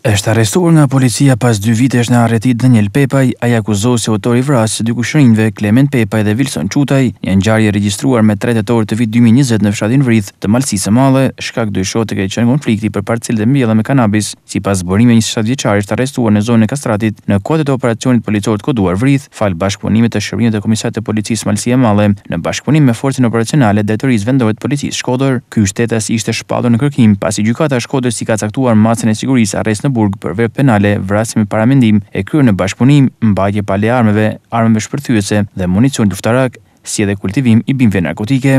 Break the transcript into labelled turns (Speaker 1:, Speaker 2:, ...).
Speaker 1: Eshtë arrestuar nga policia pas dy vitesh në arretit Daniel Pepaj, a i akuzo se otori vras dy kushrinjve Klement Pepaj dhe Wilson Qutaj, një njarje registruar me 3 torë të vit 2020 në fshatin vrith të malsisë male, shkak dëjshot të kejtë qënë konflikti për parcil dhe mbjela me kanabis, si pas borime një sëtë vjeqarë ishtë arrestuar në zonë e kastratit në kodet e operacionit policor të koduar vrith, falë bashkëpunimit të shërbimit të komisat të policisë malsisë male, në bashkëpunim me forcin operacionale policisë shkodër, ishte në kërkim pasi ka caktuar masën e sigurisë arrest Luxemburg për vepë penale, vrasje me paramendim, e kryer në bashkëpunim mbajtje pale armëve, armëve shpërthyese dhe municion luftarak, si edhe kultivim i bimëve narkotike.